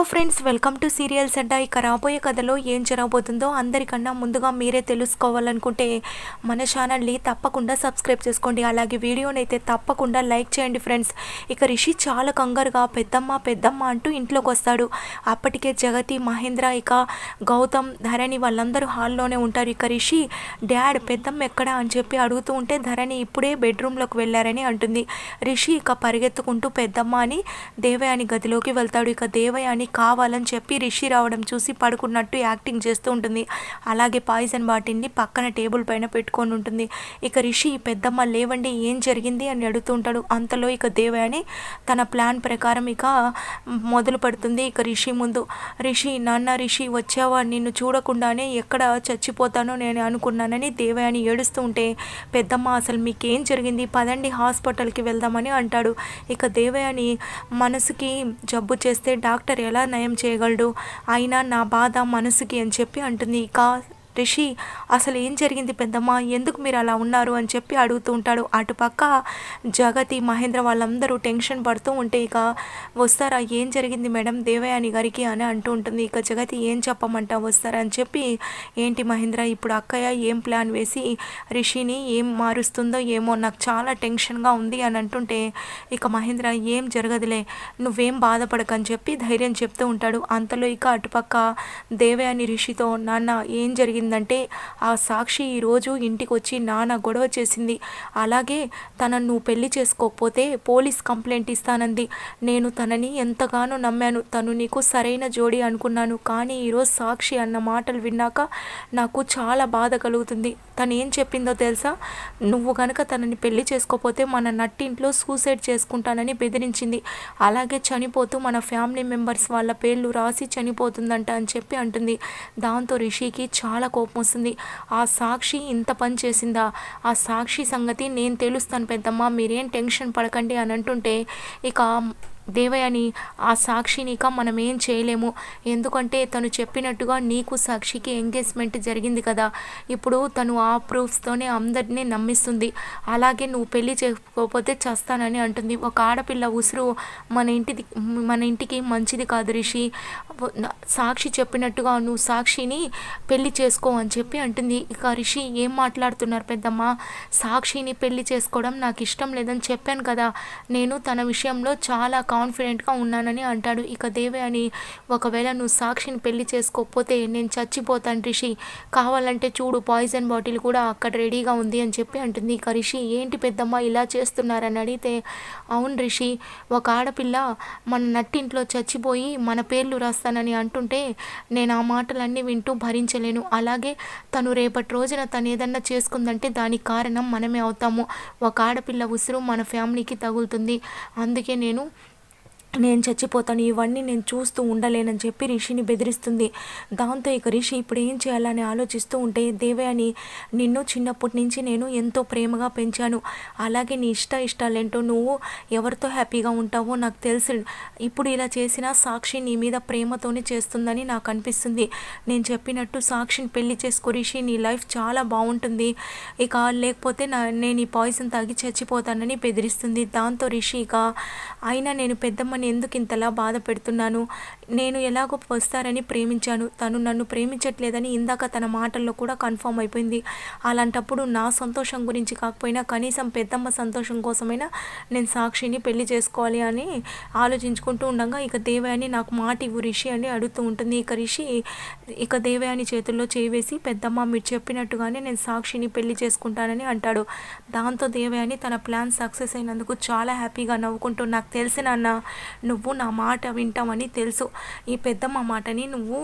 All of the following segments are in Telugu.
hello friends welcome to serials Adda ఇక రాబోయే కథలో ఏం జరగబోతుందో అందరికన్నా ముందుగా మీరే తెలుసుకోవాలనుకుంటే మన ఛానల్ని తప్పకుండా సబ్స్క్రైబ్ చేసుకోండి అలాగే వీడియోని అయితే తప్పకుండా లైక్ చేయండి ఫ్రెండ్స్ ఇక రిషి చాలా కంగారుగా పెద్దమ్మ పెద్దమ్మ అంటూ ఇంట్లోకి వస్తాడు అప్పటికే జగతి మహేంద్ర ఇక గౌతమ్ ధరణి వాళ్ళందరూ హాల్లోనే ఉంటారు ఇక రిషి డాడ్ పెద్దమ్మ ఎక్కడ అని చెప్పి అడుగుతూ ఉంటే ధరణి ఇప్పుడే బెడ్రూమ్లోకి వెళ్ళారని అంటుంది రిషి ఇక పరిగెత్తుకుంటూ పెద్దమ్మ అని దేవయాని గదిలోకి వెళ్తాడు ఇక దేవయాని కావాలని చెప్పి రిషి రావడం చూసి పడుకున్నట్టు యాక్టింగ్ చేస్తూ ఉంటుంది అలాగే పాయిజన్ బాటిల్ని పక్కన టేబుల్ పైన పెట్టుకొని ఉంటుంది ఇక రిషి పెద్దమ్మ లేవండి ఏం జరిగింది అని అడుగుతూ ఉంటాడు అంతలో ఇక దేవయాని తన ప్లాన్ ప్రకారం ఇక మొదలు పెడుతుంది ఇక రిషి ముందు రిషి నాన్న రిషి వచ్చావా నిన్ను చూడకుండానే ఎక్కడ చచ్చిపోతానో నేను అనుకున్నానని దేవయాని ఏడుస్తూ ఉంటే పెద్దమ్మ అసలు మీకేం జరిగింది పదండి హాస్పిటల్కి వెళ్దామని అంటాడు ఇక దేవయాని మనసుకి జబ్బు చేస్తే డాక్టర్ ఎలా ఎలా నయం చేయగలడు అయినా నా బాధ మనసుకి అని చెప్పి అంటుంది ఇక రిషి అసలు ఏం జరిగింది పెద్దమ్మ ఎందుకు మీరు అలా ఉన్నారు అని చెప్పి అడుగుతూ ఉంటాడు అటుపక్క జగతి మహేంద్ర వాళ్ళందరూ టెన్షన్ పడుతూ ఉంటే ఇక వస్తారా ఏం జరిగింది మేడం దేవయాని గారికి అని అంటూ ఉంటుంది ఇక జగతి ఏం చెప్పమంటా వస్తారా అని చెప్పి ఏంటి మహేంద్ర ఇప్పుడు అక్కయ్య ఏం ప్లాన్ వేసి రిషిని ఏం మారుస్తుందో ఏమో నాకు చాలా టెన్షన్గా ఉంది అని అంటుంటే ఇక మహేంద్ర ఏం జరగదులే నువ్వేం బాధపడకని చెప్పి ధైర్యం చెప్తూ ఉంటాడు అంతలో ఇక అటుపక్క దేవయాని రిషితో నాన్న ఏం జరిగింది ఏమైందంటే ఆ సాక్షి ఈరోజు ఇంటికి వచ్చి నాన్న గొడవ చేసింది అలాగే తనను నువ్వు పెళ్లి చేసుకోకపోతే పోలీస్ కంప్లైంట్ ఇస్తానంది నేను తనని ఎంతగానో నమ్మాను తను నీకు సరైన జోడి అనుకున్నాను కానీ ఈరోజు సాక్షి అన్న మాటలు విన్నాక నాకు చాలా బాధ కలుగుతుంది తను ఏం చెప్పిందో తెలుసా నువ్వు గనక తనని పెళ్లి చేసుకోకపోతే మన నట్టింట్లో సూసైడ్ చేసుకుంటానని బెదిరించింది అలాగే చనిపోతూ మన ఫ్యామిలీ మెంబర్స్ వాళ్ళ పేర్లు రాసి చనిపోతుందంట అని చెప్పి అంటుంది దాంతో రిషికి చాలా కోపం వస్తుంది ఆ సాక్షి ఇంత పని చేసిందా ఆ సాక్షి సంగతి నేను తెలుస్తాను పెద్దమ్మ మీరేం టెన్షన్ పడకండి అని అంటుంటే ఇక దేవయాని ఆ సాక్షిని ఇక మనం ఏం చేయలేము ఎందుకంటే తను చెప్పినట్టుగా నీకు సాక్షికి ఎంగేజ్మెంట్ జరిగింది కదా ఇప్పుడు తను ఆ ప్రూఫ్స్తోనే అందరినీ నమ్మిస్తుంది అలాగే నువ్వు పెళ్లి చేసుకోకపోతే చేస్తానని అంటుంది ఒక ఆడపిల్ల ఉసురు మన ఇంటిది మన ఇంటికి మంచిది కాదు రిషి సాక్షి చెప్పినట్టుగా నువ్వు సాక్షిని పెళ్లి చేసుకో అని చెప్పి అంటుంది ఇక రిషి ఏం మాట్లాడుతున్నారు పెద్దమ్మ సాక్షిని పెళ్లి చేసుకోవడం నాకు ఇష్టం లేదని చెప్పాను కదా నేను తన విషయంలో చాలా కాన్ఫిడెంట్గా ఉన్నానని అంటాడు ఇక దేవే అని ఒకవేళ నువ్వు సాక్షిని పెళ్లి చేసుకోకపోతే నేను చచ్చిపోతాను రిషి కావాలంటే చూడు పాయిజన్ బాటిల్ కూడా అక్కడ రెడీగా ఉంది అని చెప్పి అంటుంది ఇక రిషి ఏంటి పెద్దమ్మ ఇలా చేస్తున్నారని అడిగితే అవును రిషి ఒక ఆడపిల్ల మన నట్టింట్లో చచ్చిపోయి మన పేర్లు రాస్తానని అంటుంటే నేను ఆ మాటలన్నీ వింటూ భరించలేను అలాగే తను రేపటి రోజున తను ఏదన్నా చేసుకుందంటే దానికి కారణం మనమే అవుతాము ఒక ఆడపిల్ల ఉసురు మన ఫ్యామిలీకి తగులుతుంది అందుకే నేను నేను చచ్చిపోతాను ఇవన్నీ నేను చూస్తూ ఉండలేనని చెప్పి రిషిని బెదిరిస్తుంది దాంతో ఇక రిషి ఇప్పుడు ఏం చేయాలని ఆలోచిస్తూ ఉంటే దేవయాని నిన్ను చిన్నప్పటి నుంచి నేను ఎంతో ప్రేమగా పెంచాను అలాగే నీ ఇష్ట ఇష్టాలేంటో నువ్వు ఎవరితో హ్యాపీగా ఉంటావో నాకు తెలుసు ఇప్పుడు ఇలా చేసిన సాక్షి నీ మీద ప్రేమతోనే చేస్తుందని నాకు అనిపిస్తుంది నేను చెప్పినట్టు సాక్షిని పెళ్లి చేసుకో రిషి నీ లైఫ్ చాలా బాగుంటుంది ఇక లేకపోతే నా నేను ఈ పాయిజన్ తాగి చచ్చిపోతానని బెదిరిస్తుంది దాంతో రిషి ఇక అయినా నేను పెద్దమ్మ అమ్మని ఎందుకు ఇంతలా బాధ పెడుతున్నాను నేను ఎలాగో వస్తారని ప్రేమించాను తను నన్ను ప్రేమించట్లేదని ఇందాక తన మాటల్లో కూడా కన్ఫర్మ్ అయిపోయింది అలాంటప్పుడు నా సంతోషం గురించి కాకపోయినా కనీసం పెద్దమ్మ సంతోషం కోసమైనా నేను సాక్షిని పెళ్లి చేసుకోవాలి అని ఆలోచించుకుంటూ ఉండగా ఇక దేవయాని నాకు మాట ఇవ్వు రిషి అని అడుగుతూ ఉంటుంది ఇక రిషి ఇక దేవయాని చేతుల్లో చేవేసి పెద్దమ్మ మీరు చెప్పినట్టుగానే నేను సాక్షిని పెళ్లి చేసుకుంటానని అంటాడు దాంతో దేవయాని తన ప్లాన్ సక్సెస్ అయినందుకు చాలా హ్యాపీగా నవ్వుకుంటూ నాకు తెలిసిన అన్న నువ్వు నా మాట వింటామని తెలుసు ఈ పెద్దమ్మ మాటని నువ్వు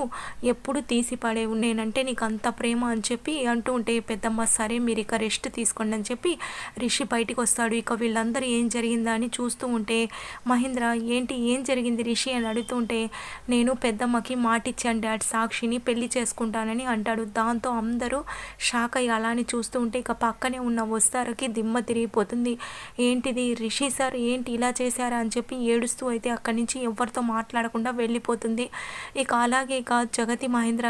ఎప్పుడు తీసి పడేవు నేనంటే నీకు అంత ప్రేమ అని చెప్పి అంటూ ఉంటే పెద్దమ్మ సరే మీరు ఇక రెస్ట్ తీసుకోండి అని చెప్పి రిషి బయటికి వస్తాడు ఇక వీళ్ళందరూ ఏం జరిగిందా అని చూస్తూ ఉంటే మహేంద్ర ఏంటి ఏం జరిగింది రిషి అని అడుగుతుంటే నేను పెద్దమ్మకి మాటిచ్చాను డాడ్ సాక్షిని పెళ్లి చేసుకుంటానని అంటాడు దాంతో అందరూ షాక్ అయ్యి అలానే చూస్తూ ఉంటే ఇక పక్కనే ఉన్న వస్తారకి దిమ్మ తిరిగిపోతుంది ఏంటిది రిషి సార్ ఏంటి ఇలా చేశారా అని చెప్పి ఏడుస్తూ అయితే అక్కడి నుంచి ఎవరితో మాట్లాడకుండా వెళ్ళిపోతుంది ఇక అలాగే ఇక జగతి మహేంద్ర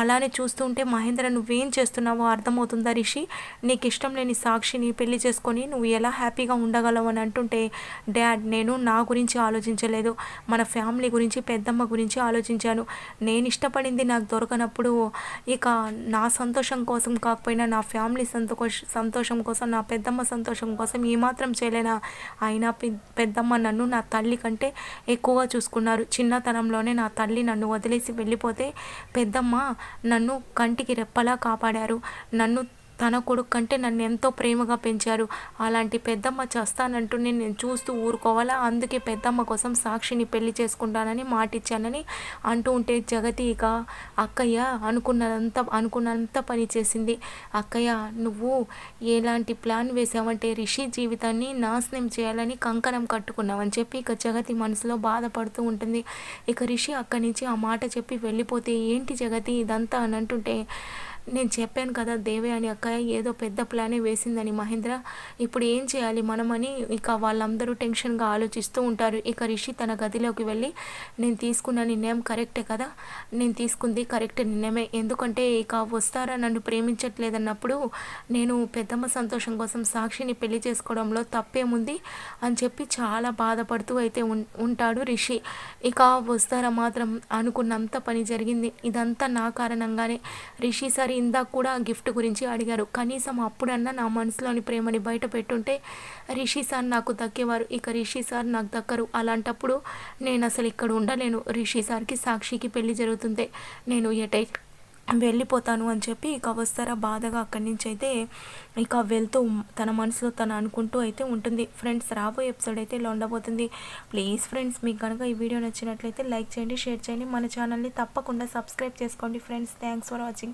అలానే చూస్తూ ఉంటే మహేంద్ర నువ్వేం చేస్తున్నావో అర్థమవుతుందా రిషి నీకు ఇష్టం లేని సాక్షిని పెళ్లి చేసుకొని నువ్వు ఎలా హ్యాపీగా ఉండగలవు అని అంటుంటే డాడ్ నేను నా గురించి ఆలోచించలేదు మన ఫ్యామిలీ గురించి పెద్దమ్మ గురించి ఆలోచించాను నేను ఇష్టపడింది నాకు దొరకనప్పుడు ఇక నా సంతోషం కోసం కాకపోయినా నా ఫ్యామిలీ సంతోష సంతోషం కోసం నా పెద్దమ్మ సంతోషం కోసం ఏమాత్రం చేయలేనా అయినా పెద్దమ్మ నన్ను నా తల్లి కంటే కంటే ఎక్కువగా చూసుకున్నారు చిన్నతనంలోనే నా తల్లి నన్ను వదిలేసి వెళ్ళిపోతే పెద్దమ్మ నన్ను కంటికి రెప్పలా కాపాడారు నన్ను తన కొడుకు కంటే నన్ను ఎంతో ప్రేమగా పెంచారు అలాంటి పెద్దమ్మ చేస్తానంటూనే నేను చూస్తూ ఊరుకోవాలా అందుకే పెద్దమ్మ కోసం సాక్షిని పెళ్లి చేసుకుంటానని మాటిచ్చానని అంటూ ఉంటే జగతి ఇక అక్కయ్య అనుకున్నంత అనుకున్నంత పని చేసింది అక్కయ్య నువ్వు ఎలాంటి ప్లాన్ వేసావంటే రిషి జీవితాన్ని నాశనం చేయాలని కంకణం కట్టుకున్నావని చెప్పి ఇక జగతి మనసులో బాధపడుతూ ఉంటుంది ఇక రిషి అక్కడి నుంచి ఆ మాట చెప్పి వెళ్ళిపోతే ఏంటి జగతి ఇదంతా అని అంటుంటే నేను చెప్పాను కదా దేవే అని అక్క ఏదో పెద్ద ప్లానే వేసిందని మహేంద్ర ఇప్పుడు ఏం చేయాలి మనమని ఇక వాళ్ళందరూ టెన్షన్గా ఆలోచిస్తూ ఉంటారు ఇక రిషి తన గదిలోకి వెళ్ళి నేను తీసుకున్న నిర్ణయం కరెక్టే కదా నేను తీసుకుంది కరెక్ట్ నిర్ణయమే ఎందుకంటే ఇక వస్తారా నన్ను ప్రేమించట్లేదన్నప్పుడు నేను పెద్దమ్మ సంతోషం కోసం సాక్షిని పెళ్లి చేసుకోవడంలో తప్పేముంది అని చెప్పి చాలా బాధపడుతూ అయితే ఉంటాడు రిషి ఇక వస్తారా మాత్రం అనుకున్నంత పని జరిగింది ఇదంతా నా కారణంగానే రిషి సార్ ఇందాక కూడా గిఫ్ట్ గురించి అడిగారు కనీసం అప్పుడన్నా నా మనసులోని ప్రేమని బయట పెట్టుంటే రిషి సార్ నాకు దక్కేవారు ఇక రిషి సార్ నాకు దక్కరు అలాంటప్పుడు నేను అసలు ఇక్కడ ఉండలేను రిషి సార్కి సాక్షికి పెళ్లి జరుగుతుంది నేను ఎటై వెళ్ళిపోతాను అని చెప్పి ఇక వస్తారా బాధగా అక్కడి నుంచి అయితే ఇక వెళ్తూ తన మనసులో తను అనుకుంటూ అయితే ఉంటుంది ఫ్రెండ్స్ రాబోయే ఎపిసోడ్ అయితే ఇలా ఉండబోతుంది ప్లీజ్ ఫ్రెండ్స్ మీకు కనుక ఈ వీడియో నచ్చినట్లయితే లైక్ చేయండి షేర్ చేయండి మన ఛానల్ని తప్పకుండా సబ్స్క్రైబ్ చేసుకోండి ఫ్రెండ్స్ థ్యాంక్స్ ఫర్ వాచింగ్